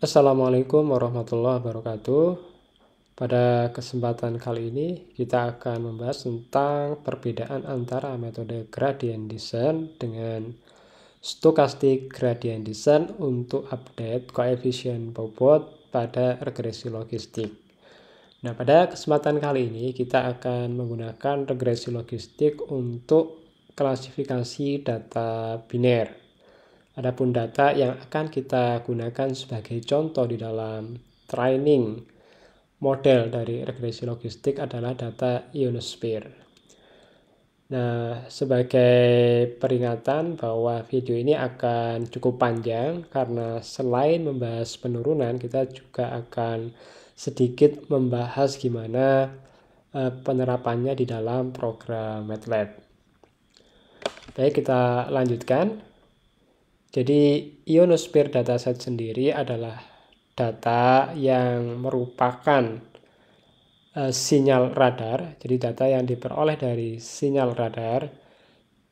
Assalamualaikum warahmatullahi wabarakatuh. Pada kesempatan kali ini kita akan membahas tentang perbedaan antara metode gradient descent dengan stochastic gradient descent untuk update koefisien bobot pada regresi logistik. Nah, pada kesempatan kali ini kita akan menggunakan regresi logistik untuk klasifikasi data biner. Adapun data yang akan kita gunakan sebagai contoh di dalam training model dari regresi logistik adalah data ionosphere. Nah, sebagai peringatan bahwa video ini akan cukup panjang karena selain membahas penurunan, kita juga akan sedikit membahas gimana eh, penerapannya di dalam program MATLAB. Baik, kita lanjutkan. Jadi ionosphere dataset sendiri adalah data yang merupakan uh, sinyal radar. Jadi data yang diperoleh dari sinyal radar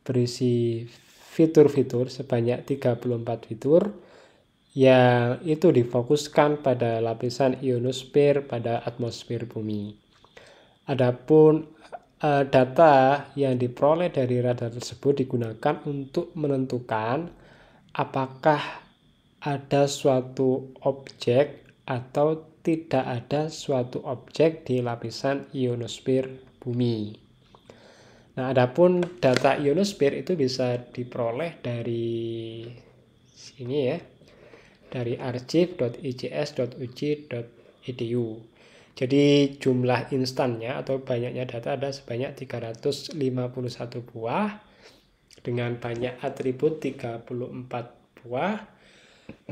berisi fitur-fitur sebanyak 34 fitur yang itu difokuskan pada lapisan ionosfer pada atmosfer bumi. Adapun eh, data yang diperoleh dari radar tersebut digunakan untuk menentukan apakah ada suatu objek atau tidak ada suatu objek di lapisan ionosfer bumi. Nah, adapun data ionosfer itu bisa diperoleh dari sini ya, dari archive.ics.uci.edu. Jadi jumlah instannya atau banyaknya data ada sebanyak 351 buah dengan banyak atribut 34 buah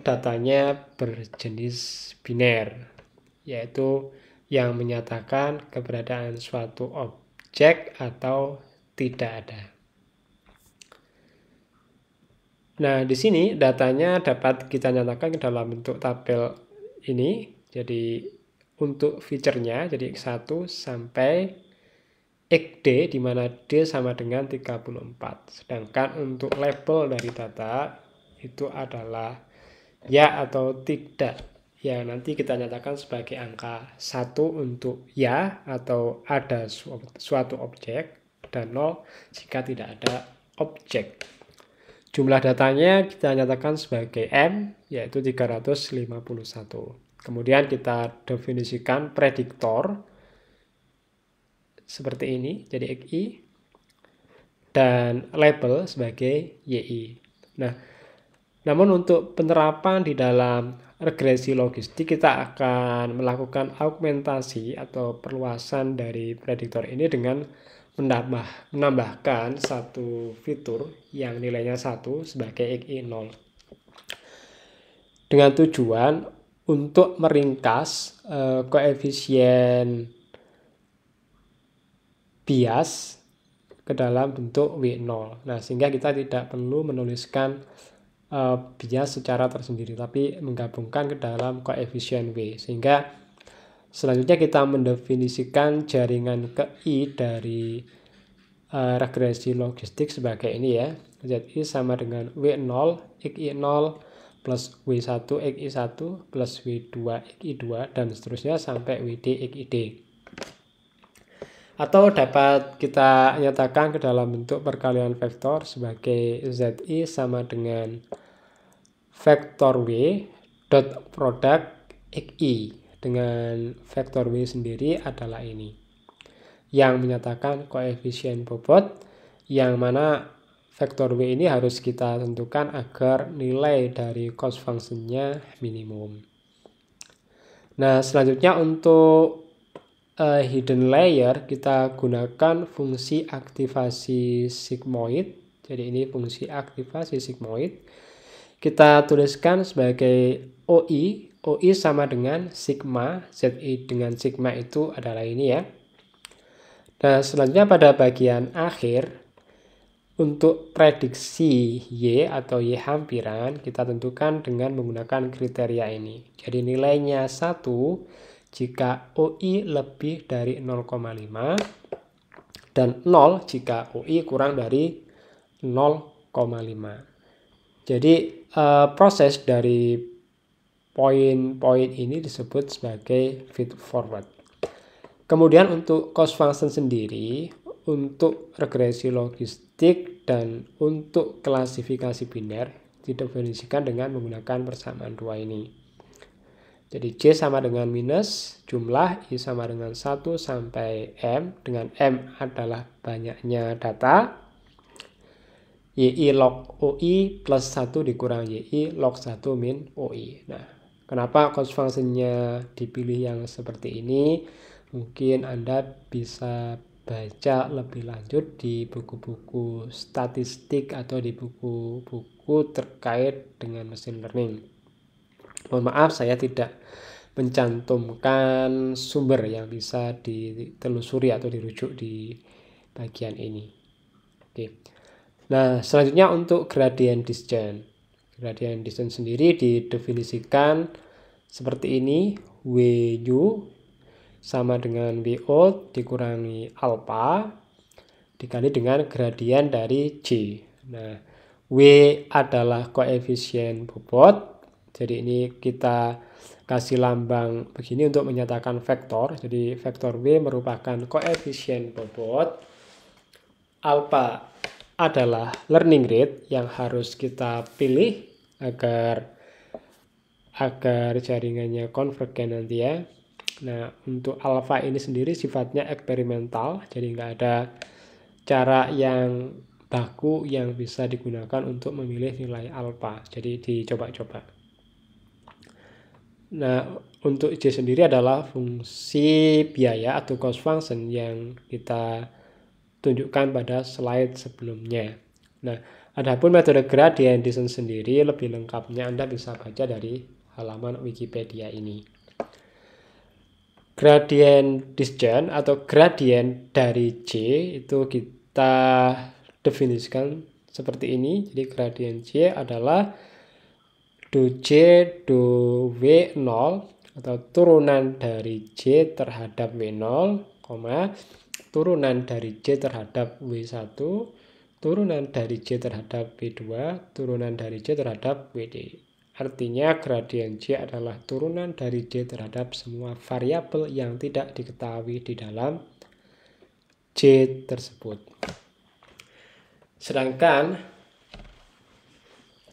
datanya berjenis biner yaitu yang menyatakan keberadaan suatu objek atau tidak ada. Nah, di sini datanya dapat kita nyatakan dalam bentuk tabel ini. Jadi untuk fiturnya jadi x 1 sampai XD di mana D sama dengan 34. Sedangkan untuk level dari data itu adalah ya atau tidak. Ya nanti kita nyatakan sebagai angka satu untuk ya atau ada suatu objek dan 0 jika tidak ada objek. Jumlah datanya kita nyatakan sebagai M yaitu 351. Kemudian kita definisikan prediktor seperti ini, jadi XI, dan label sebagai YI. Nah, namun untuk penerapan di dalam regresi logistik, kita akan melakukan augmentasi atau perluasan dari prediktor ini dengan menambah, menambahkan satu fitur yang nilainya satu sebagai XI0. Dengan tujuan untuk meringkas uh, koefisien bias ke dalam bentuk W0. Nah, sehingga kita tidak perlu menuliskan uh, bias secara tersendiri, tapi menggabungkan ke dalam koefisien W. Sehingga selanjutnya kita mendefinisikan jaringan ke I dari uh, regresi logistik sebagai ini ya. Jadi sama dengan W0, XI0 plus W1, XI1 plus W2, XI2 dan seterusnya sampai WD, XID atau dapat kita nyatakan ke dalam bentuk perkalian vektor sebagai ZI sama dengan vektor W dot product XI dengan vektor W sendiri adalah ini yang menyatakan koefisien bobot yang mana vektor W ini harus kita tentukan agar nilai dari cost functionnya minimum. Nah, selanjutnya untuk uh, hidden layer kita gunakan fungsi aktivasi sigmoid. Jadi ini fungsi aktivasi sigmoid. Kita tuliskan sebagai OI. OI sama dengan sigma. ZI dengan sigma itu adalah ini ya. Nah, selanjutnya pada bagian akhir, untuk prediksi Y atau Y hampiran, kita tentukan dengan menggunakan kriteria ini. Jadi nilainya 1, jika OI lebih dari 0,5 dan 0 jika OI kurang dari 0,5. Jadi uh, proses dari poin-poin ini disebut sebagai feed forward. Kemudian untuk cost function sendiri, untuk regresi logistik dan untuk klasifikasi biner didefinisikan dengan menggunakan persamaan dua ini. Jadi C sama dengan minus jumlah, I sama dengan 1 sampai M. Dengan M adalah banyaknya data. YI log OI plus 1 dikurang YI log 1 min OI. Nah, kenapa cost functionnya dipilih yang seperti ini? Mungkin Anda bisa baca lebih lanjut di buku-buku statistik atau di buku-buku terkait dengan machine learning mohon maaf saya tidak mencantumkan sumber yang bisa ditelusuri atau dirujuk di bagian ini. Oke. Nah, selanjutnya untuk gradient descent. Gradient descent sendiri didefinisikan seperti ini, WU sama dengan WO dikurangi alpha dikali dengan gradient dari C. Nah, W adalah koefisien bobot, jadi ini kita kasih lambang begini untuk menyatakan vektor. Jadi vektor W merupakan koefisien bobot. Alpha adalah learning rate yang harus kita pilih agar agar jaringannya konvergen nanti ya. Nah, untuk alpha ini sendiri sifatnya eksperimental, jadi nggak ada cara yang baku yang bisa digunakan untuk memilih nilai alpha. Jadi dicoba-coba. Nah, untuk C sendiri adalah fungsi biaya atau cost function yang kita tunjukkan pada slide sebelumnya. Nah, adapun metode gradient descent sendiri lebih lengkapnya Anda bisa baca dari halaman Wikipedia ini. Gradient descent atau gradient dari C itu kita definisikan seperti ini. Jadi gradient C adalah 2J, 2W0 atau turunan dari J terhadap W0, turunan dari J terhadap W1, turunan dari J terhadap W2, turunan dari J terhadap WD. Artinya gradien J adalah turunan dari J terhadap semua variabel yang tidak diketahui di dalam J tersebut. Sedangkan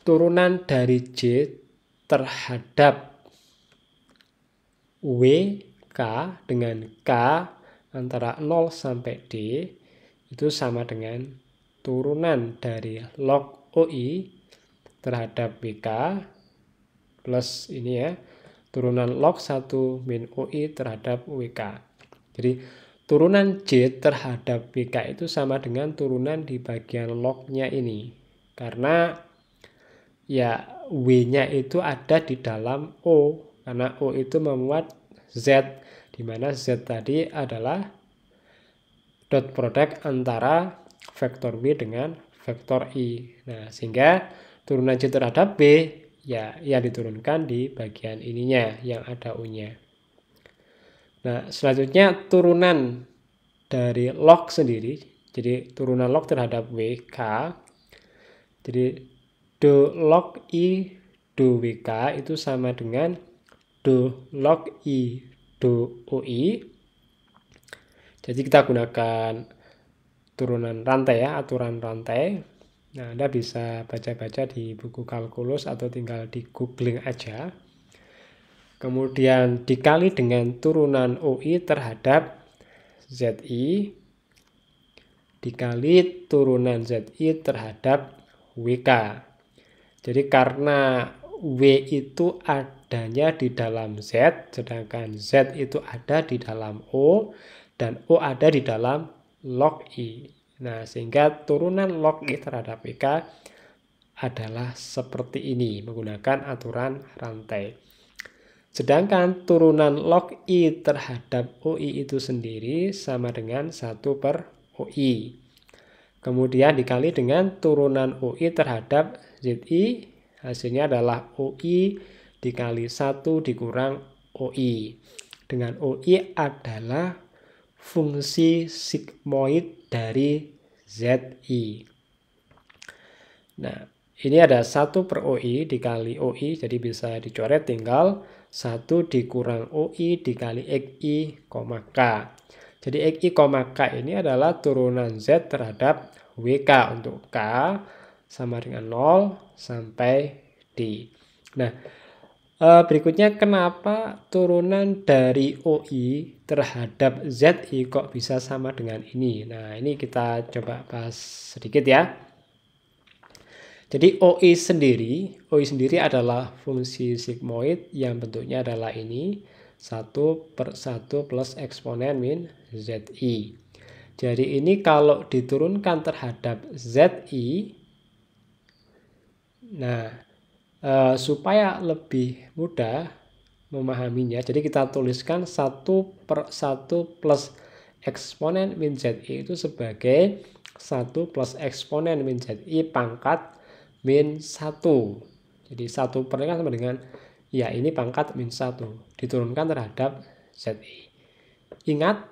turunan dari J terhadap W, K dengan K antara 0 sampai D itu sama dengan turunan dari log OI terhadap WK plus ini ya turunan log 1 min OI terhadap WK. Jadi turunan J terhadap WK itu sama dengan turunan di bagian lognya ini. Karena ya W-nya itu ada di dalam O karena O itu memuat Z di mana Z tadi adalah dot product antara vektor W dengan vektor I. Nah, sehingga turunan C terhadap B ya yang diturunkan di bagian ininya yang ada U-nya. Nah, selanjutnya turunan dari log sendiri. Jadi turunan log terhadap W Jadi do log i do wk itu sama dengan do log i do oi. Jadi kita gunakan turunan rantai ya, aturan rantai. Nah, Anda bisa baca-baca di buku kalkulus atau tinggal di googling aja. Kemudian dikali dengan turunan UI terhadap ZI dikali turunan ZI terhadap WK. Jadi karena W itu adanya di dalam Z, sedangkan Z itu ada di dalam O, dan O ada di dalam log I. Nah, sehingga turunan log I terhadap WK adalah seperti ini, menggunakan aturan rantai. Sedangkan turunan log I terhadap OI itu sendiri sama dengan 1 per OI. Kemudian dikali dengan turunan OI terhadap ZI hasilnya adalah OI dikali 1 dikurang OI. Dengan OI adalah fungsi sigmoid dari ZI. Nah, ini ada 1 per OI dikali OI, jadi bisa dicoret tinggal 1 dikurang OI dikali XI, K. Jadi XI, K ini adalah turunan Z terhadap WK untuk K sama dengan 0 sampai D. Nah, eh, berikutnya kenapa turunan dari OI terhadap ZI kok bisa sama dengan ini? Nah, ini kita coba bahas sedikit ya. Jadi OI sendiri, OI sendiri adalah fungsi sigmoid yang bentuknya adalah ini 1 per 1 plus eksponen min ZI. Jadi ini kalau diturunkan terhadap ZI, Nah, uh, supaya lebih mudah memahaminya, jadi kita tuliskan 1 per 1 plus eksponen min ZI itu sebagai 1 plus eksponen min ZI pangkat min 1. Jadi 1 per kan sama dengan ya ini pangkat min 1 diturunkan terhadap ZI. Ingat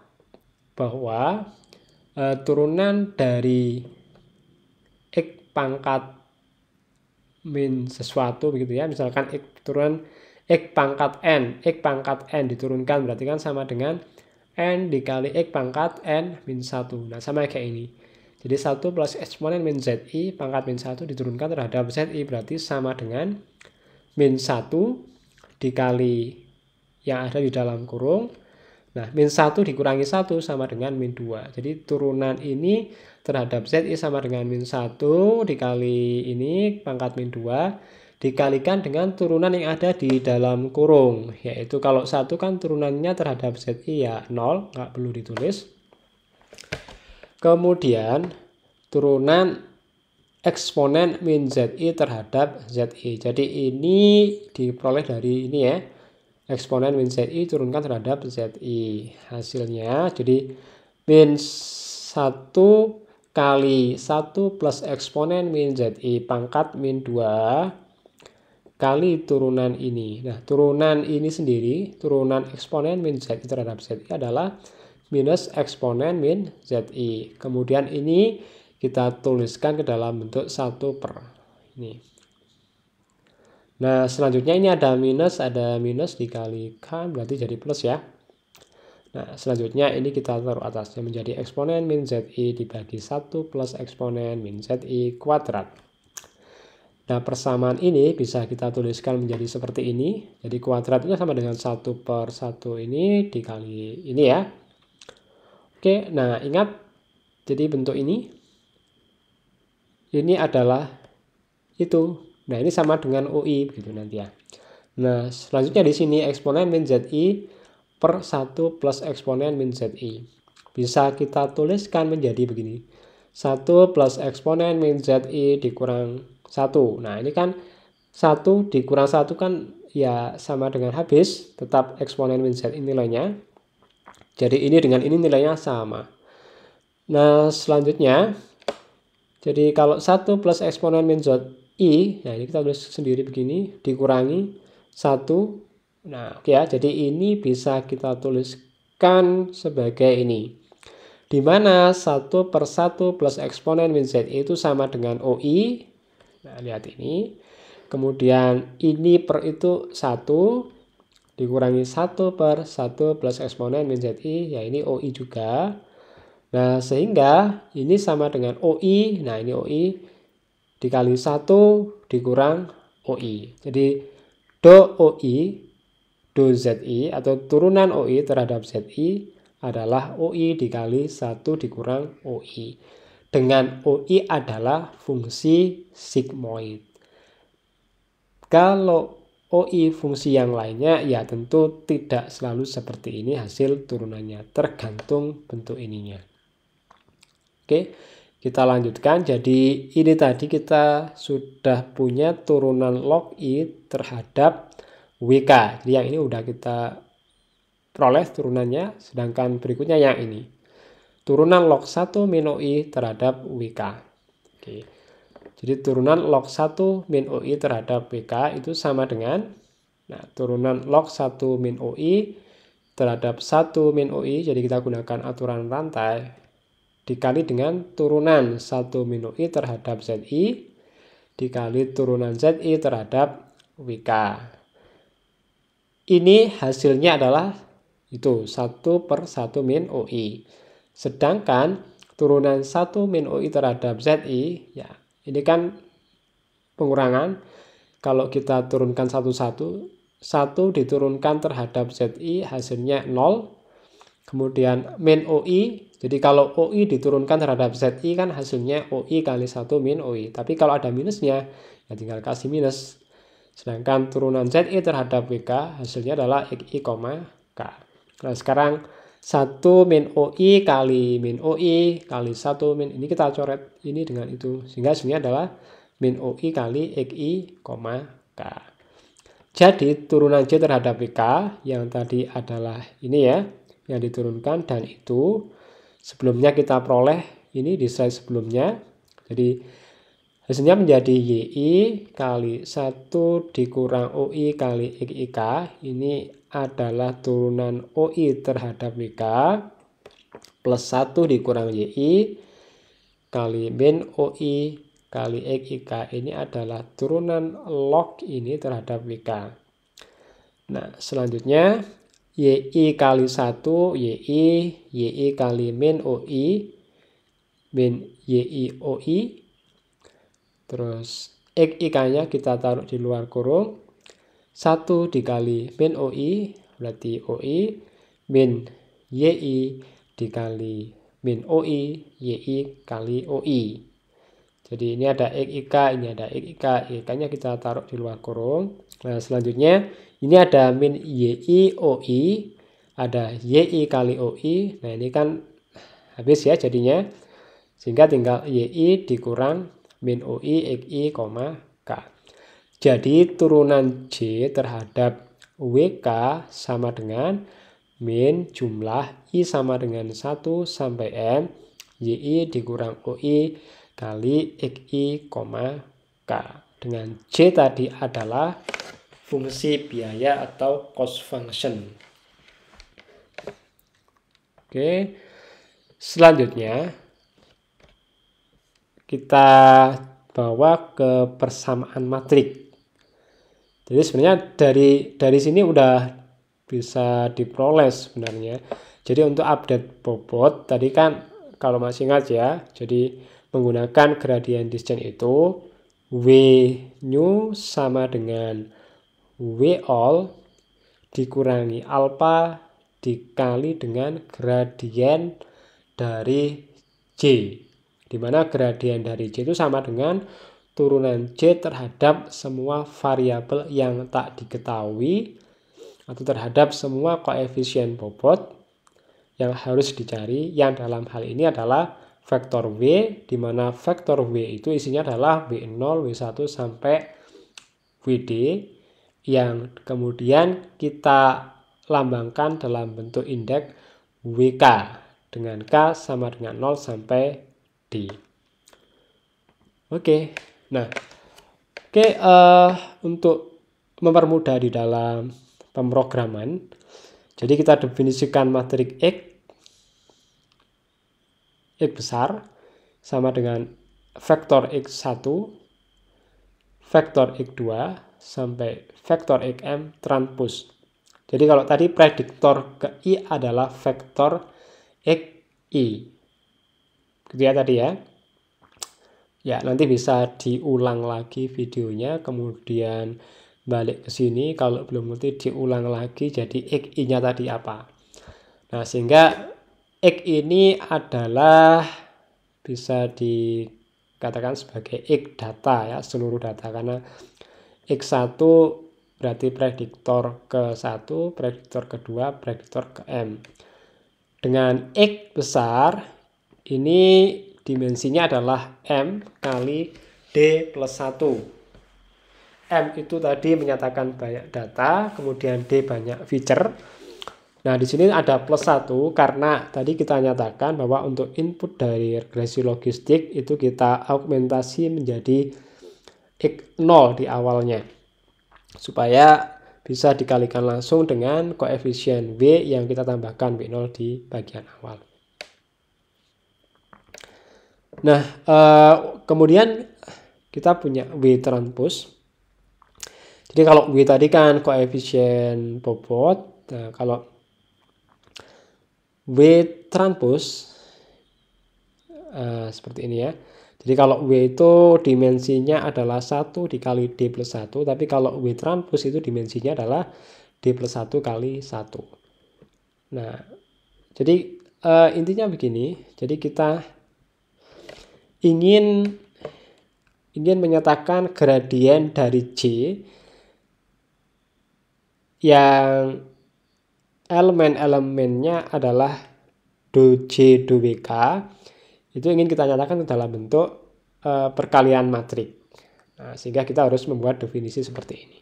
bahwa e, turunan dari X pangkat min sesuatu begitu ya misalkan x turun x pangkat n x pangkat n diturunkan berarti kan sama dengan n dikali x pangkat n min 1 nah sama kayak ini jadi 1 plus eksponen min zi pangkat min 1 diturunkan terhadap zi berarti sama dengan min 1 dikali yang ada di dalam kurung Nah, min 1 dikurangi 1 sama dengan min 2. Jadi turunan ini terhadap z ZI sama dengan min 1 dikali ini pangkat min 2 dikalikan dengan turunan yang ada di dalam kurung. Yaitu kalau 1 kan turunannya terhadap z ZI ya 0, nggak perlu ditulis. Kemudian turunan eksponen min ZI terhadap z ZI. Jadi ini diperoleh dari ini ya eksponen min ZI turunkan terhadap ZI. Hasilnya jadi min 1 kali 1 plus eksponen min ZI pangkat min 2 kali turunan ini. Nah, turunan ini sendiri, turunan eksponen min ZI terhadap ZI adalah minus eksponen min ZI. Kemudian ini kita tuliskan ke dalam bentuk 1 per ini. Nah, selanjutnya ini ada minus, ada minus dikalikan berarti jadi plus ya. Nah, selanjutnya ini kita taruh atasnya menjadi eksponen min z ZI dibagi 1 plus eksponen min z ZI kuadrat. Nah, persamaan ini bisa kita tuliskan menjadi seperti ini. Jadi kuadratnya sama dengan 1 per 1 ini dikali ini ya. Oke, nah ingat, jadi bentuk ini, ini adalah itu Nah, ini sama dengan UI begitu nanti ya. Nah, selanjutnya di sini eksponen min ZI per 1 plus eksponen min ZI. Bisa kita tuliskan menjadi begini. 1 plus eksponen min ZI dikurang 1. Nah, ini kan 1 dikurang 1 kan ya sama dengan habis, tetap eksponen min ZI nilainya. Jadi ini dengan ini nilainya sama. Nah, selanjutnya, jadi kalau 1 plus eksponen min ZI I, nah ini kita tulis sendiri begini, dikurangi satu, Nah, oke ya, jadi ini bisa kita tuliskan sebagai ini. Di mana 1 per 1 plus eksponen min Z itu sama dengan OI. Nah, lihat ini. Kemudian ini per itu satu dikurangi satu per 1 plus eksponen min ZI, ya ini OI juga. Nah, sehingga ini sama dengan OI. Nah, ini OI dikali satu dikurang OI. Jadi do OI, do ZI atau turunan OI terhadap ZI adalah OI dikali satu dikurang OI. Dengan OI adalah fungsi sigmoid. Kalau OI fungsi yang lainnya ya tentu tidak selalu seperti ini hasil turunannya tergantung bentuk ininya. Oke. Kita lanjutkan. Jadi ini tadi kita sudah punya turunan log i terhadap WK. Jadi yang ini udah kita peroleh turunannya, sedangkan berikutnya yang ini. Turunan log 1 min i terhadap WK. Oke. Jadi turunan log 1 min i terhadap WK itu sama dengan nah, turunan log 1 min i terhadap 1 min i Jadi kita gunakan aturan rantai dikali dengan turunan 1 minus i terhadap zi dikali turunan zi terhadap wika. Ini hasilnya adalah itu 1 per 1 min oi. Sedangkan turunan 1 min oi terhadap zi ya ini kan pengurangan kalau kita turunkan satu-satu 1 diturunkan terhadap ZI hasilnya 0 kemudian min OI jadi kalau OI diturunkan terhadap ZI kan hasilnya OI kali 1 min OI. Tapi kalau ada minusnya, ya tinggal kasih minus. Sedangkan turunan ZI terhadap WK hasilnya adalah XI, K. Nah sekarang 1 min OI kali min OI kali 1 min. Ini kita coret ini dengan itu. Sehingga hasilnya adalah min OI kali XI, K. Jadi turunan z terhadap WK yang tadi adalah ini ya. Yang diturunkan dan itu sebelumnya kita peroleh ini di slide sebelumnya. Jadi hasilnya menjadi YI kali 1 dikurang OI kali IK. Ini adalah turunan OI terhadap WK plus 1 dikurang YI kali min OI kali XIK ini adalah turunan log ini terhadap WK. Nah, selanjutnya YI kali 1 YI, YI kali min OI, min YI OI. Terus i nya kita taruh di luar kurung. 1 dikali min OI, berarti OI, min YI dikali min OI, YI kali OI. Jadi ini ada XIK, ini ada XIK, XIK-nya kita taruh di luar kurung. Nah, selanjutnya ini ada min YI OI, ada YI kali OI. Nah, ini kan habis ya jadinya. Sehingga tinggal YI dikurang min OI XI, K. Jadi turunan J terhadap WK sama dengan min jumlah I sama dengan 1 sampai M YI dikurang OI kali XI, K. Dengan C tadi adalah fungsi biaya atau cost function. Oke. Selanjutnya kita bawa ke persamaan matriks. Jadi sebenarnya dari dari sini udah bisa diperoleh sebenarnya. Jadi untuk update bobot tadi kan kalau masih ingat ya, jadi menggunakan gradient descent itu W nu sama dengan W all dikurangi alfa dikali dengan gradien dari J dimana gradien dari J itu sama dengan turunan J terhadap semua variabel yang tak diketahui atau terhadap semua koefisien bobot yang harus dicari yang dalam hal ini adalah vektor W di mana vektor W itu isinya adalah W0, W1 sampai WD yang kemudian kita lambangkan dalam bentuk indeks WK dengan K sama dengan 0 sampai D. Oke, nah oke uh, untuk mempermudah di dalam pemrograman, jadi kita definisikan matriks X, X besar sama dengan vektor X1, vektor X2, sampai vektor xm transpose. Jadi kalau tadi prediktor ke i adalah vektor xi. Gitu ya tadi ya. Ya, nanti bisa diulang lagi videonya, kemudian balik ke sini kalau belum ngerti diulang lagi jadi xi-nya tadi apa. Nah, sehingga x ini adalah bisa dikatakan sebagai x data ya, seluruh data karena X1 berarti prediktor ke 1, prediktor ke 2, prediktor ke M. Dengan X besar, ini dimensinya adalah M kali D plus 1. M itu tadi menyatakan banyak data, kemudian D banyak feature. Nah, di sini ada plus 1 karena tadi kita nyatakan bahwa untuk input dari regresi logistik itu kita augmentasi menjadi x 0 di awalnya supaya bisa dikalikan langsung dengan koefisien W yang kita tambahkan W0 di bagian awal. Nah, eh, kemudian kita punya W transpose. Jadi kalau W tadi kan koefisien bobot, nah kalau W transpose eh, seperti ini ya. Jadi kalau W itu dimensinya adalah 1 dikali D plus 1, tapi kalau W terampus itu dimensinya adalah D plus 1 kali 1. Nah, jadi uh, intinya begini, jadi kita ingin ingin menyatakan gradien dari J yang elemen-elemennya adalah 2J, 2WK itu ingin kita nyatakan dalam bentuk uh, perkalian matrik. Nah, sehingga kita harus membuat definisi seperti ini.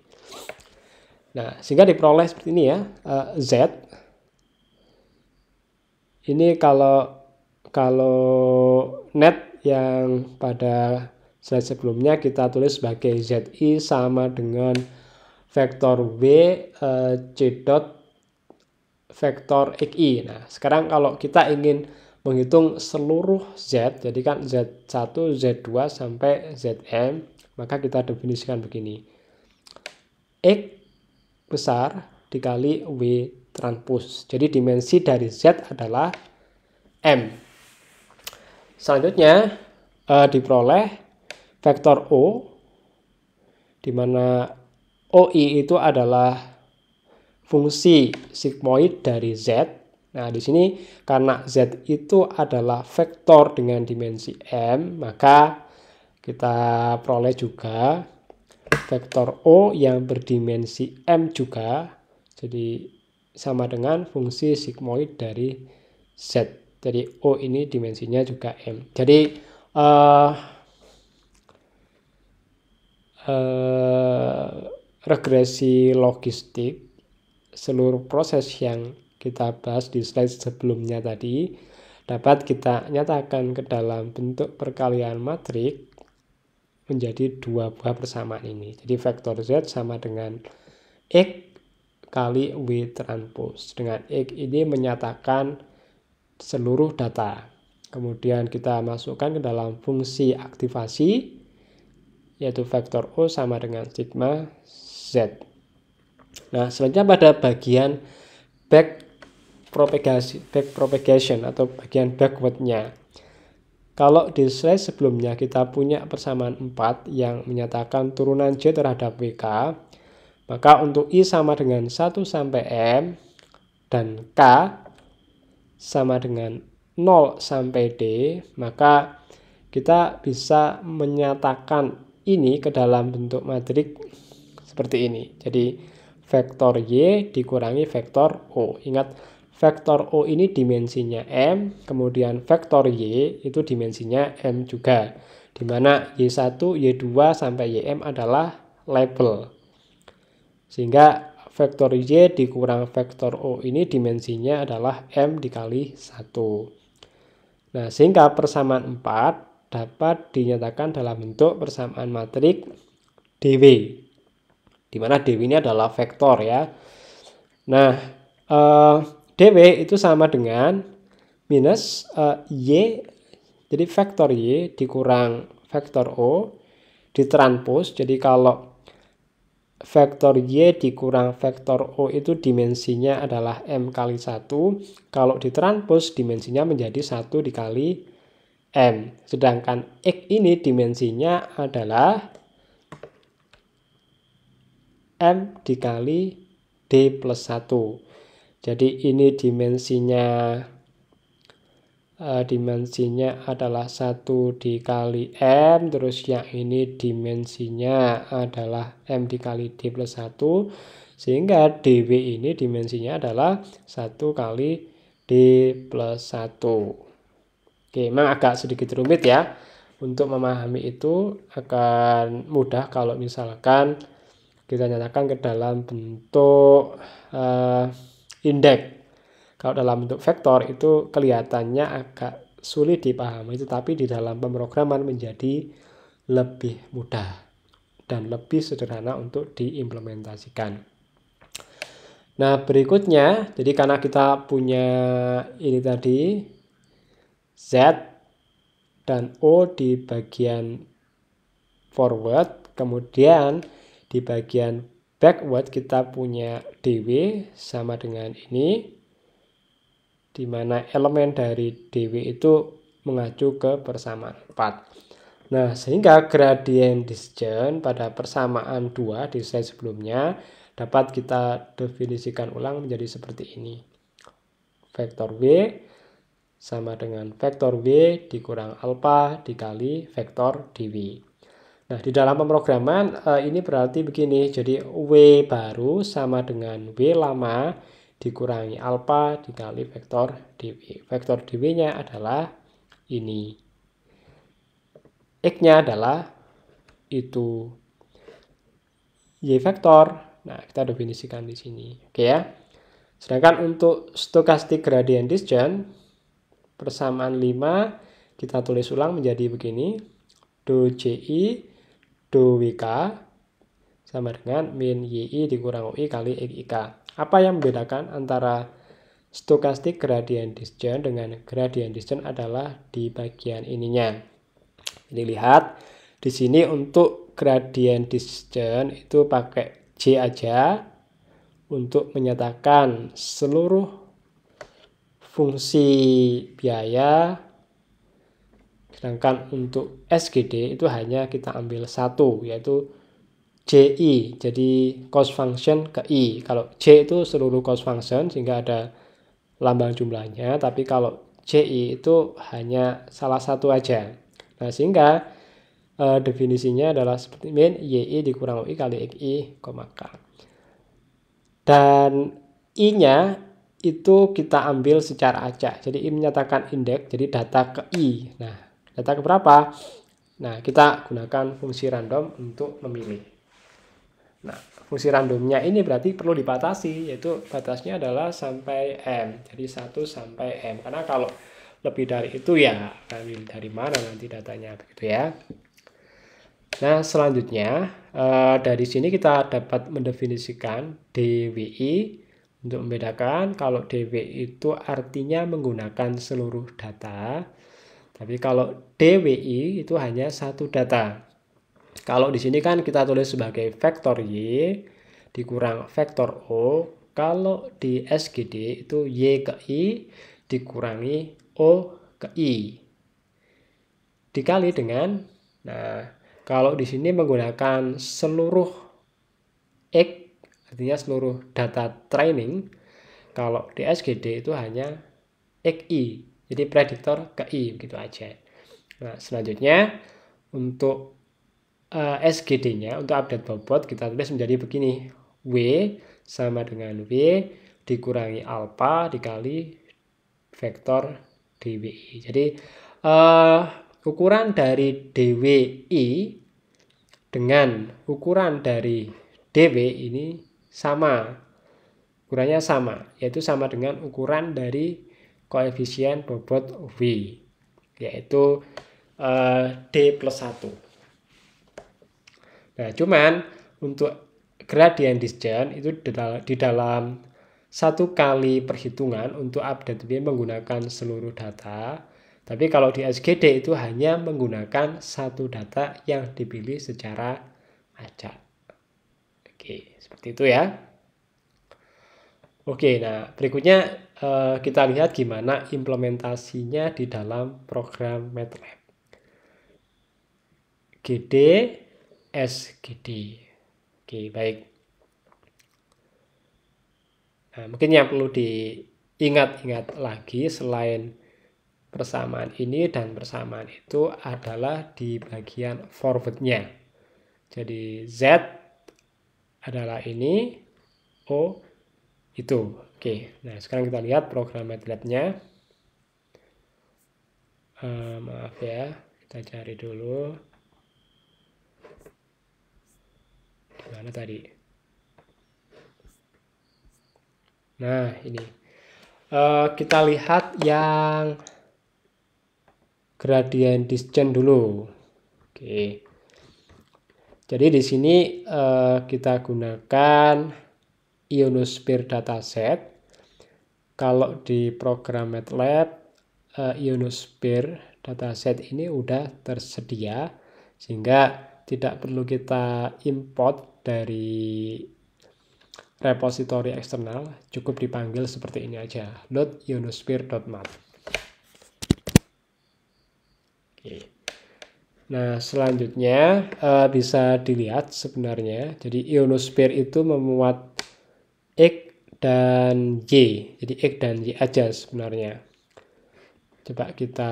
Nah, sehingga diperoleh seperti ini ya, uh, Z. Ini kalau kalau net yang pada slide sebelumnya kita tulis sebagai ZI sama dengan vektor W uh, C dot vektor XI. Nah, sekarang kalau kita ingin menghitung seluruh Z, jadi kan Z1, Z2 sampai Zm, maka kita definisikan begini. X besar dikali W transpose. Jadi dimensi dari Z adalah M. Selanjutnya eh, diperoleh vektor O, di mana OI itu adalah fungsi sigmoid dari Z Nah, di sini karena Z itu adalah vektor dengan dimensi M, maka kita peroleh juga vektor O yang berdimensi M juga. Jadi sama dengan fungsi sigmoid dari Z. Jadi O ini dimensinya juga M. Jadi uh, uh, regresi logistik seluruh proses yang kita bahas di slide sebelumnya tadi dapat kita nyatakan ke dalam bentuk perkalian matriks menjadi dua buah persamaan ini. Jadi vektor Z sama dengan X kali W transpose. Dengan X ini menyatakan seluruh data. Kemudian kita masukkan ke dalam fungsi aktivasi yaitu vektor O sama dengan sigma Z. Nah, selanjutnya pada bagian back Propagasi back propagation atau bagian backwardnya. Kalau di slide sebelumnya kita punya persamaan 4 yang menyatakan turunan J terhadap WK, maka untuk I sama dengan 1 sampai M dan K sama dengan 0 sampai D, maka kita bisa menyatakan ini ke dalam bentuk matriks seperti ini. Jadi vektor Y dikurangi vektor O. Ingat, vektor O ini dimensinya M, kemudian vektor Y itu dimensinya M juga. Di mana Y1, Y2, sampai YM adalah label. Sehingga vektor Y dikurang vektor O ini dimensinya adalah M dikali 1. Nah, sehingga persamaan 4 dapat dinyatakan dalam bentuk persamaan matriks DW. Di mana DW ini adalah vektor ya. Nah, eh, DW itu sama dengan minus uh, Y, jadi vektor Y dikurang vektor O, ditranspose, jadi kalau vektor Y dikurang vektor O itu dimensinya adalah M kali satu, kalau ditranspose dimensinya menjadi satu dikali M. Sedangkan X ini dimensinya adalah M dikali D plus 1. Jadi ini dimensinya uh, dimensinya adalah satu dikali m terus yang ini dimensinya adalah m dikali d plus satu sehingga dw ini dimensinya adalah satu kali d plus satu oke memang agak sedikit rumit ya untuk memahami itu akan mudah kalau misalkan kita nyatakan ke dalam bentuk uh, indeks. Kalau dalam bentuk vektor itu kelihatannya agak sulit dipahami, tetapi di dalam pemrograman menjadi lebih mudah dan lebih sederhana untuk diimplementasikan. Nah, berikutnya, jadi karena kita punya ini tadi, Z dan O di bagian forward, kemudian di bagian backward kita punya DW sama dengan ini di mana elemen dari DW itu mengacu ke persamaan 4. Nah, sehingga gradien decision pada persamaan 2 di slide sebelumnya dapat kita definisikan ulang menjadi seperti ini. Vektor W sama dengan vektor W dikurang alfa dikali vektor dW. Nah, di dalam pemrograman uh, ini berarti begini. Jadi, W baru sama dengan W lama dikurangi alfa dikali vektor dw. Vektor dw-nya adalah ini. X-nya adalah itu. Y vektor. Nah, kita definisikan di sini. Oke ya. Sedangkan untuk stochastic gradient descent persamaan 5, kita tulis ulang menjadi begini. Do ji 2WK sama dengan min YI dikurang UI kali k Apa yang membedakan antara stokastik gradient descent dengan gradient descent adalah di bagian ininya. Jadi lihat di sini untuk gradient descent itu pakai J aja untuk menyatakan seluruh fungsi biaya Sedangkan untuk SGD itu hanya kita ambil satu yaitu JI. Jadi cost function ke I. Kalau J itu seluruh cost function sehingga ada lambang jumlahnya, tapi kalau JI itu hanya salah satu aja. Nah, sehingga e, definisinya adalah seperti min YI dikurang UI kali XI, K. Dan I-nya itu kita ambil secara acak. Jadi I menyatakan indeks, jadi data ke I. Nah, data berapa? Nah, kita gunakan fungsi random untuk memilih. Nah, fungsi randomnya ini berarti perlu dibatasi, yaitu batasnya adalah sampai M. Jadi 1 sampai M. Karena kalau lebih dari itu ya, dari mana nanti datanya, begitu ya. Nah, selanjutnya eh, dari sini kita dapat mendefinisikan DWI untuk membedakan kalau DWI itu artinya menggunakan seluruh data tapi kalau DWI itu hanya satu data. Kalau di sini kan kita tulis sebagai vektor Y dikurang vektor O. Kalau di SGD itu Y ke I dikurangi O ke I. Dikali dengan, nah kalau di sini menggunakan seluruh X, artinya seluruh data training, kalau di SGD itu hanya XI jadi prediktor ke i begitu aja. Nah, selanjutnya untuk uh, eh, SGD-nya untuk update bobot kita tulis menjadi begini. W sama dengan W dikurangi alfa dikali vektor DWI. Jadi uh, ukuran dari DWI dengan ukuran dari DW ini sama. Ukurannya sama, yaitu sama dengan ukuran dari koefisien bobot v yaitu uh, D plus 1 nah cuman untuk gradient descent itu di dalam satu kali perhitungan untuk update V menggunakan seluruh data tapi kalau di SGD itu hanya menggunakan satu data yang dipilih secara acak. Oke, seperti itu ya. Oke, nah berikutnya uh, kita lihat gimana implementasinya di dalam program MATLAB. GD, SGD. Oke, baik. Nah, mungkin yang perlu diingat-ingat lagi selain persamaan ini dan persamaan itu adalah di bagian forwardnya. Jadi Z adalah ini, O itu oke nah sekarang kita lihat program matlabnya uh, maaf ya kita cari dulu mana tadi nah ini uh, kita lihat yang gradient descent dulu oke jadi di sini uh, kita gunakan ionosphere dataset kalau di program MATLAB eh, ionosphere dataset ini udah tersedia sehingga tidak perlu kita import dari repository eksternal cukup dipanggil seperti ini aja load ionosphere.mat oke nah selanjutnya eh, bisa dilihat sebenarnya jadi ionosphere itu memuat dan Y. Jadi X dan Y aja sebenarnya. Coba kita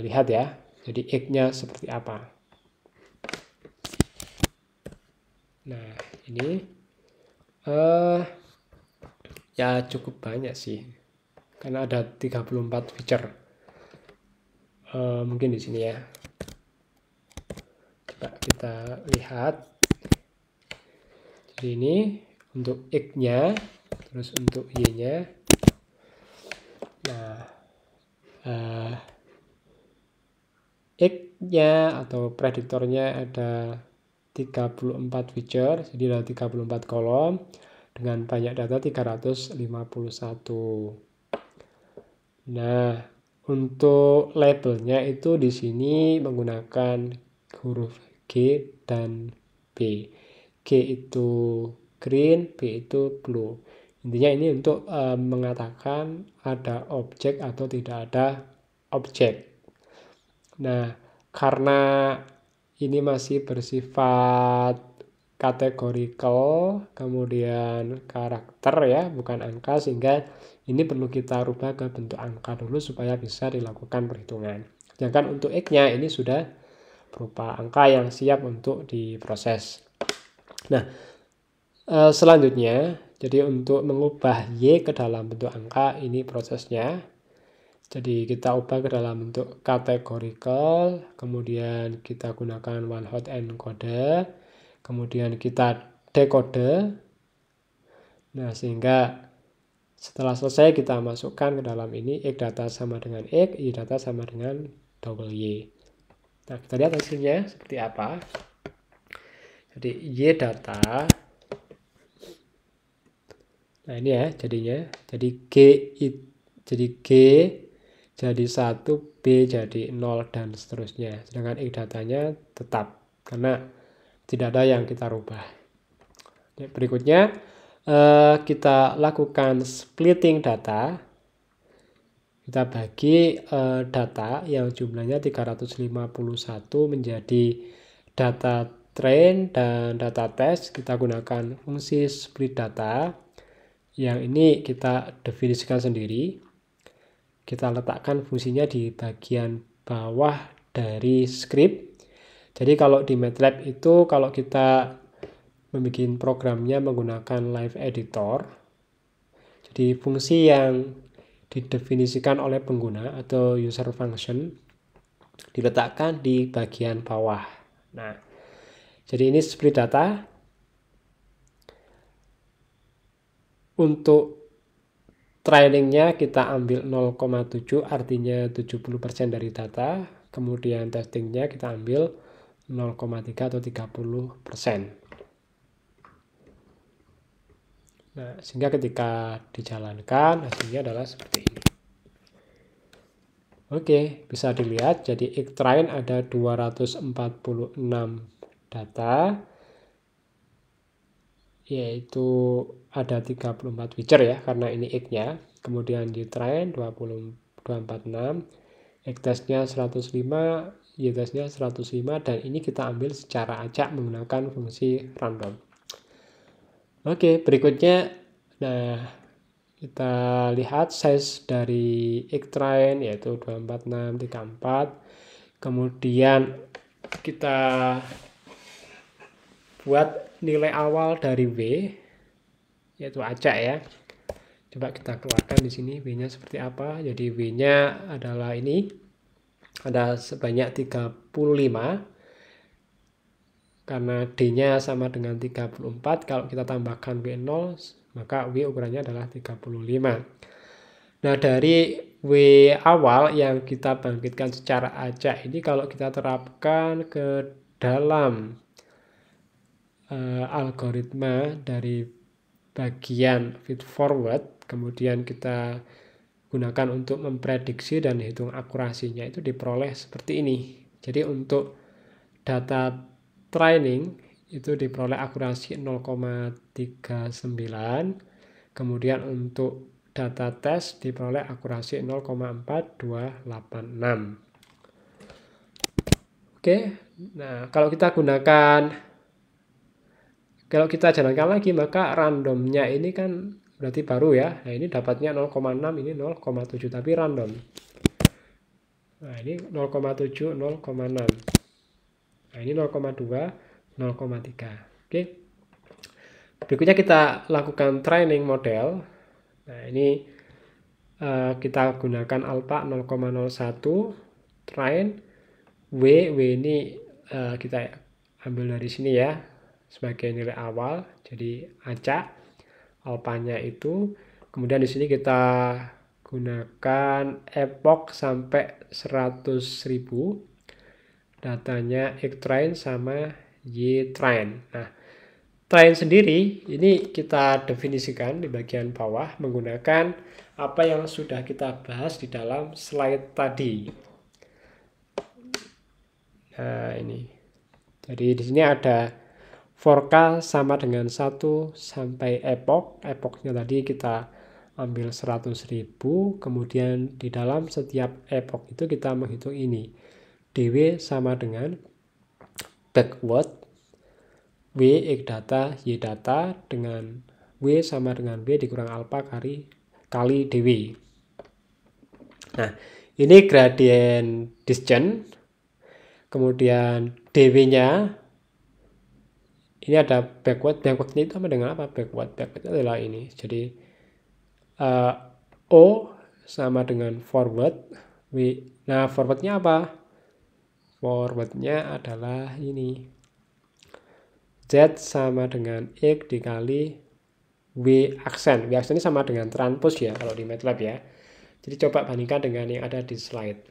lihat ya. Jadi X-nya seperti apa. Nah, ini uh, ya cukup banyak sih. Karena ada 34 feature. Uh, mungkin di sini ya. Coba kita lihat. Jadi ini untuk X-nya terus untuk y nya nah uh, eh, x nya atau prediktornya ada 34 feature jadi ada 34 kolom dengan banyak data 351 nah untuk labelnya itu di sini menggunakan huruf G dan B. G itu green, B itu blue. Intinya ini untuk e, mengatakan ada objek atau tidak ada objek. Nah, karena ini masih bersifat kategorikal, kemudian karakter ya, bukan angka sehingga ini perlu kita rubah ke bentuk angka dulu supaya bisa dilakukan perhitungan. Sedangkan untuk x-nya ini sudah berupa angka yang siap untuk diproses. Nah, eh, selanjutnya jadi untuk mengubah Y ke dalam bentuk angka ini prosesnya. Jadi kita ubah ke dalam bentuk kategorikal, kemudian kita gunakan one hot encoder, kemudian kita dekode. Nah, sehingga setelah selesai kita masukkan ke dalam ini x data sama dengan x, y data sama dengan double y. Nah, kita lihat hasilnya seperti apa. Jadi y data Nah ini ya jadinya. Jadi G jadi G jadi satu B jadi nol dan seterusnya. Sedangkan I datanya tetap karena tidak ada yang kita rubah. Berikutnya eh, kita lakukan splitting data. Kita bagi eh, data yang jumlahnya 351 menjadi data train dan data test. Kita gunakan fungsi split data yang ini kita definisikan sendiri kita letakkan fungsinya di bagian bawah dari script jadi kalau di MATLAB itu kalau kita membuat programnya menggunakan live editor jadi fungsi yang didefinisikan oleh pengguna atau user function diletakkan di bagian bawah nah jadi ini split data untuk trainingnya kita ambil 0,7 artinya 70% dari data kemudian testingnya kita ambil 0,3 atau 30 nah sehingga ketika dijalankan hasilnya adalah seperti ini Oke, bisa dilihat jadi train ada 246 data yaitu ada 34 feature ya karena ini X-nya. Kemudian di train 2246 246, X-testnya 105, Y-testnya 105 dan ini kita ambil secara acak menggunakan fungsi random. Oke, berikutnya nah kita lihat size dari X-train yaitu 246, 34. Kemudian kita buat nilai awal dari W yaitu acak ya coba kita keluarkan di sini W nya seperti apa jadi W nya adalah ini ada sebanyak 35 karena D nya sama dengan 34 kalau kita tambahkan W0 maka W ukurannya adalah 35 nah dari W awal yang kita bangkitkan secara acak ini kalau kita terapkan ke dalam uh, algoritma dari bagian feed forward kemudian kita gunakan untuk memprediksi dan hitung akurasinya itu diperoleh seperti ini. Jadi untuk data training itu diperoleh akurasi 0,39 kemudian untuk data test diperoleh akurasi 0,4286. Oke, nah kalau kita gunakan kalau kita jalankan lagi maka randomnya ini kan berarti baru ya. Nah ini dapatnya 0,6 ini 0,7 tapi random. Nah ini 0,7 0,6. Nah ini 0,2 0,3. Oke. Berikutnya kita lakukan training model. Nah ini uh, kita gunakan alpha 0,01 train W W ini uh, kita ambil dari sini ya sebagai nilai awal, jadi acak alpanya itu. Kemudian di sini kita gunakan epoch sampai 100.000. Datanya X-Train sama Y-Train. Nah, train sendiri ini kita definisikan di bagian bawah menggunakan apa yang sudah kita bahas di dalam slide tadi. Nah, ini. Jadi di sini ada 4K sama dengan 1 sampai epoch epochnya tadi kita ambil 100.000 kemudian di dalam setiap epoch itu kita menghitung ini DW sama dengan backward W X data Y data dengan W sama dengan W dikurang alfa kali kali DW nah ini gradient descent kemudian DW nya ini ada backward backwardnya itu sama dengan apa backward backward adalah ini jadi uh, o sama dengan forward w nah forwardnya apa forwardnya adalah ini z sama dengan x dikali w aksen w aksen ini sama dengan transpose ya kalau di MATLAB ya jadi coba bandingkan dengan yang ada di slide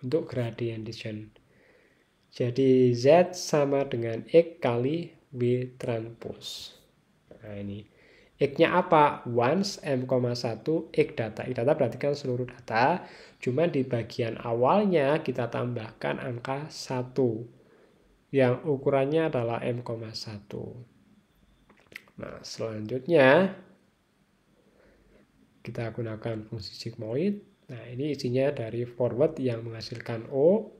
untuk gradient descent jadi z sama dengan x kali B transpose. Nah ini. X-nya apa? Once m M,1 X data. X data berarti kan seluruh data. Cuma di bagian awalnya kita tambahkan angka 1. Yang ukurannya adalah m M,1. Nah selanjutnya kita gunakan fungsi sigmoid. Nah ini isinya dari forward yang menghasilkan O.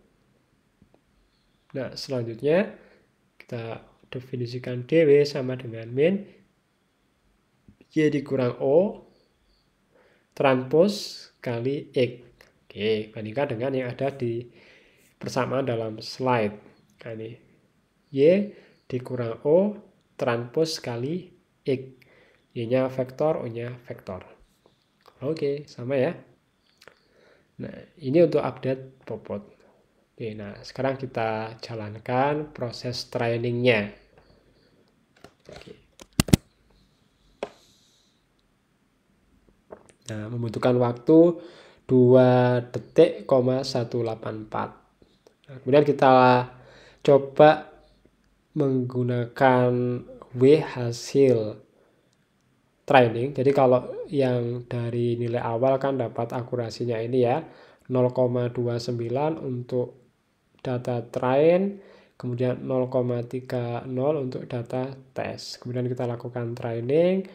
Nah selanjutnya kita definisikan DW sama dengan min Y dikurang O transpose kali X. Oke, bandingkan dengan yang ada di persamaan dalam slide. Nah, ini Y dikurang O transpose kali X. Y-nya vektor, O-nya vektor. Oke, sama ya. Nah, ini untuk update popot. Oke, nah sekarang kita jalankan proses trainingnya. Nah, membutuhkan waktu 2 detik, 184. Nah, kemudian kita coba menggunakan W hasil training. Jadi kalau yang dari nilai awal kan dapat akurasinya ini ya 0,29 untuk data train kemudian 0,30 untuk data tes. Kemudian kita lakukan training,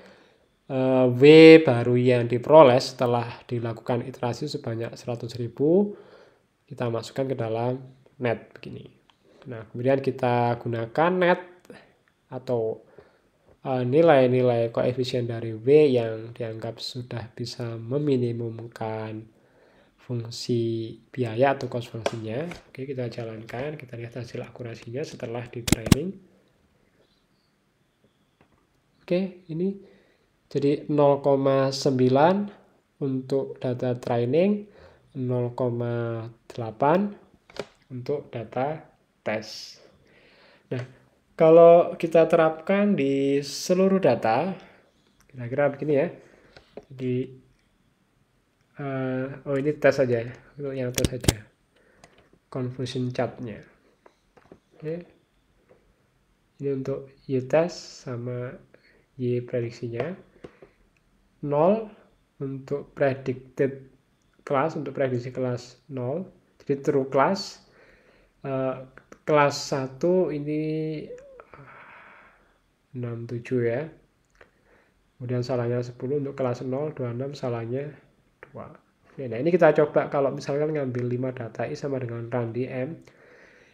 eh, W baru yang diperoleh setelah dilakukan iterasi sebanyak 100.000 kita masukkan ke dalam net begini. Nah, kemudian kita gunakan net atau eh, nilai-nilai koefisien dari W yang dianggap sudah bisa meminimumkan fungsi biaya atau cost fungsinya. Oke, kita jalankan, kita lihat hasil akurasinya setelah di training. Oke, ini jadi 0,9 untuk data training, 0,8 untuk data tes. Nah, kalau kita terapkan di seluruh data, kira-kira begini ya. Jadi uh, oh ini tes aja ya untuk yang tes aja confusion chartnya oke okay. ini untuk y test sama y prediksinya 0 untuk predicted kelas untuk prediksi kelas 0 jadi true eh, kelas uh, kelas 1 ini 67 ya kemudian salahnya 10 untuk kelas 0 26 salahnya Wah. Nah, ini kita coba kalau misalkan ngambil 5 data I sama dengan randi M.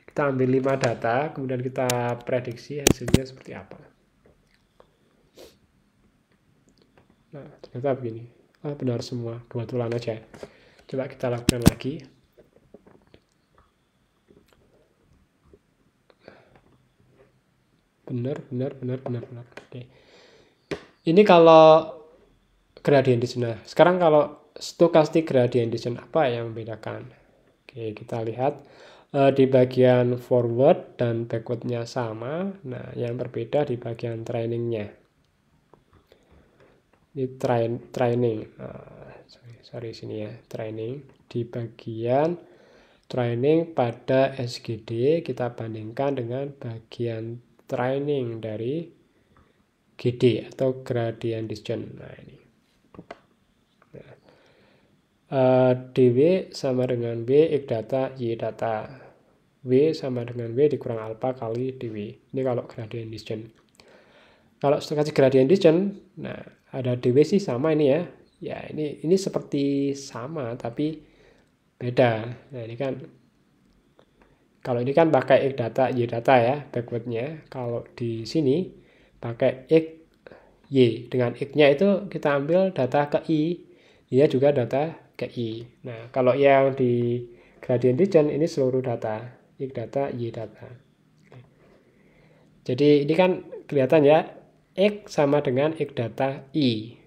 Kita ambil 5 data, kemudian kita prediksi hasilnya seperti apa. Nah, ternyata begini. Ah, benar semua, kebetulan aja. Coba kita lakukan lagi. Benar, benar, benar, benar, benar. Oke. Ini kalau gradient di sana. Sekarang kalau Stokastik gradient descent apa yang membedakan? Oke, kita lihat uh, di bagian forward dan backwardnya sama. Nah, yang berbeda di bagian trainingnya. Ini train training, Uh, sorry, sorry sini ya, training di bagian training pada SGD kita bandingkan dengan bagian training dari GD atau gradient descent. Nah, ini. DW sama dengan b X data Y data W sama dengan W dikurang alfa kali DW ini kalau gradient descent kalau kasih gradient descent nah ada DW sih sama ini ya ya ini ini seperti sama tapi beda nah ini kan kalau ini kan pakai X data Y data ya backwardnya kalau di sini pakai X Y dengan X nya itu kita ambil data ke I dia juga data ke i. Nah, kalau yang di gradient region ini seluruh data, i data, y data. Jadi ini kan kelihatan ya, x sama dengan x data i.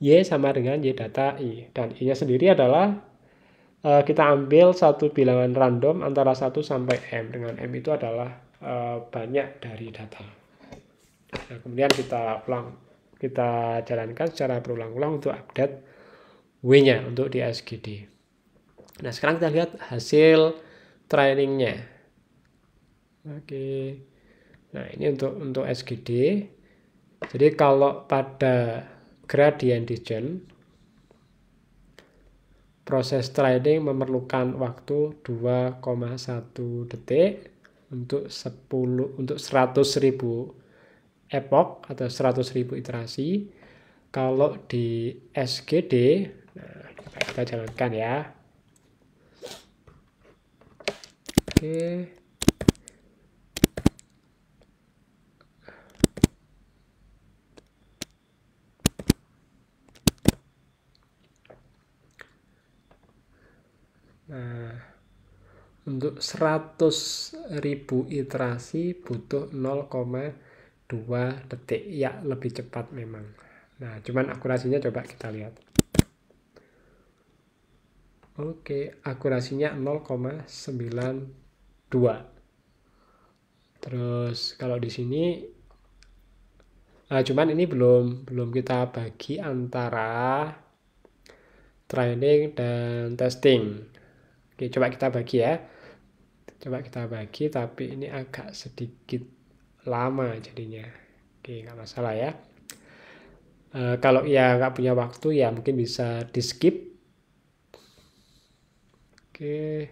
y sama dengan y data i dan i-nya sendiri adalah uh, kita ambil satu bilangan random antara 1 sampai m dengan m itu adalah uh, banyak dari data. Nah, kemudian kita ulang kita jalankan secara berulang-ulang untuk update W-nya untuk di SGD. Nah, sekarang kita lihat hasil trainingnya. Oke. Nah, ini untuk untuk SGD. Jadi kalau pada gradient descent proses trading memerlukan waktu 2,1 detik untuk 10 untuk 100.000 epoch atau 100.000 iterasi. Kalau di SGD kita jalankan ya oke Nah, untuk 100.000 iterasi butuh 0,2 detik. Ya, lebih cepat memang. Nah, cuman akurasinya coba kita lihat. Oke, akurasinya 0,92. Terus kalau di sini nah cuman ini belum belum kita bagi antara training dan testing. Oke, coba kita bagi ya. Coba kita bagi tapi ini agak sedikit lama jadinya. Oke, nggak masalah ya. E, kalau ya nggak punya waktu ya mungkin bisa di skip Oke.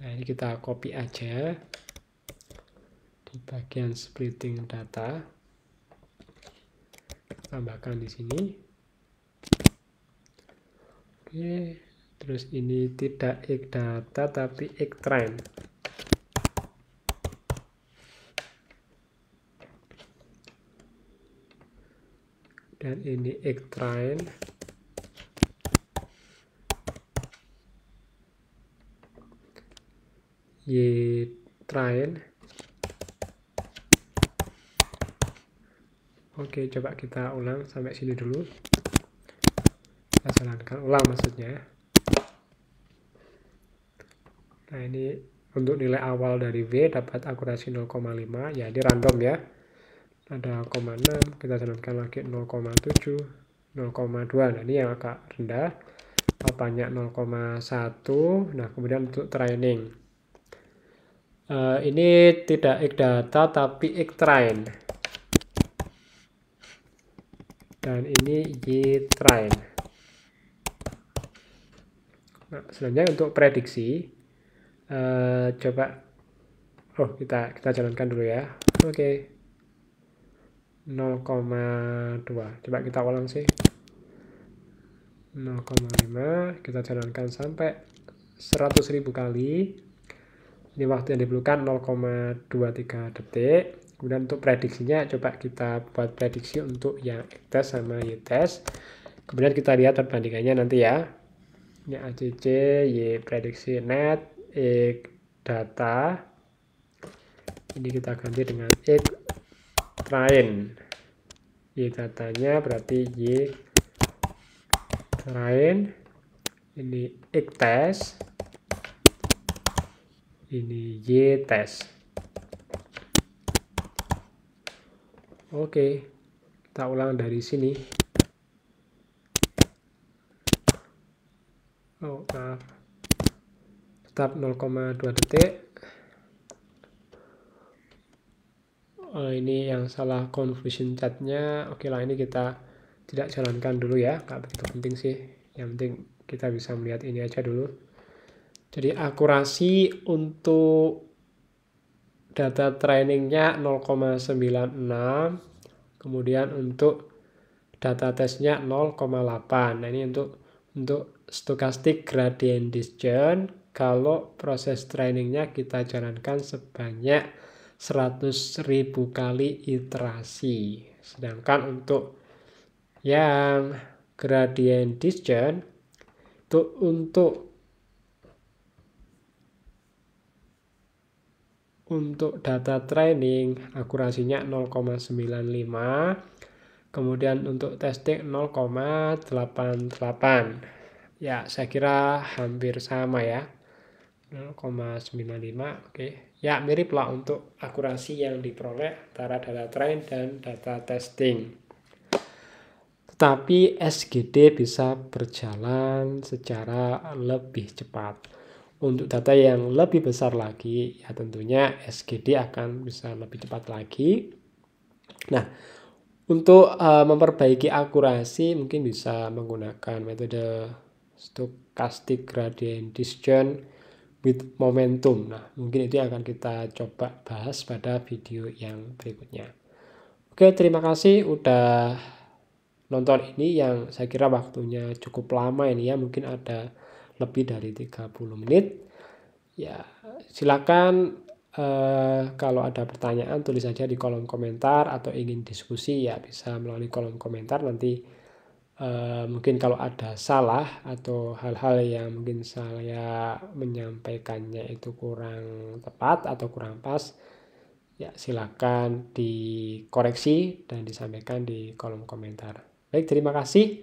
Nah, ini kita copy aja di bagian splitting data. Tambahkan di sini. Oke, terus ini tidak ik data tapi ik trend. Dan ini ik trend. ये trial oke coba kita ulang sampai sini dulu kita jalankan ulang maksudnya nah ini untuk nilai awal dari V dapat akurasi 0,5 ya ini random ya ada 0,6 kita jalankan lagi 0,7 0,2 nah ini yang agak rendah apanya 0,1 nah kemudian untuk training uh, ini tidak data tapi train dan ini train nah, selanjutnya untuk prediksi uh, coba oh kita kita jalankan dulu ya oke okay. 0,2 coba kita ulang sih 0,5 kita jalankan sampai 100.000 kali ini waktu yang diperlukan 0,23 detik kemudian untuk prediksinya coba kita buat prediksi untuk yang X test sama y test kemudian kita lihat perbandingannya nanti ya ini ACC y prediksi net x data ini kita ganti dengan x train y datanya berarti y train ini x test ini y test oke kita ulang dari sini oh maaf tetap 0,2 detik oh, ini yang salah confusion chatnya oke lah ini kita tidak jalankan dulu ya nggak begitu penting sih yang penting kita bisa melihat ini aja dulu jadi akurasi untuk data trainingnya 0,96, kemudian untuk data testnya 0,8. Nah, ini untuk untuk stochastic gradient descent kalau proses trainingnya kita jalankan sebanyak 100.000 kali iterasi. Sedangkan untuk yang gradient descent itu untuk untuk data training akurasinya 0,95 kemudian untuk testing 0,88 ya saya kira hampir sama ya 0,95 oke ya mirip lah untuk akurasi yang diperoleh antara data train dan data testing tetapi SGD bisa berjalan secara lebih cepat untuk data yang lebih besar lagi, ya tentunya SGD akan bisa lebih cepat lagi. Nah, untuk uh, memperbaiki akurasi mungkin bisa menggunakan metode stochastic gradient distribution with momentum. Nah, mungkin itu yang akan kita coba bahas pada video yang berikutnya. Oke, terima kasih udah nonton ini yang saya kira waktunya cukup lama ini ya, mungkin ada lebih dari 30 menit. Ya, silakan eh, kalau ada pertanyaan tulis saja di kolom komentar atau ingin diskusi ya bisa melalui kolom komentar nanti eh, mungkin kalau ada salah atau hal-hal yang mungkin saya menyampaikannya itu kurang tepat atau kurang pas ya silakan dikoreksi dan disampaikan di kolom komentar. Baik, terima kasih.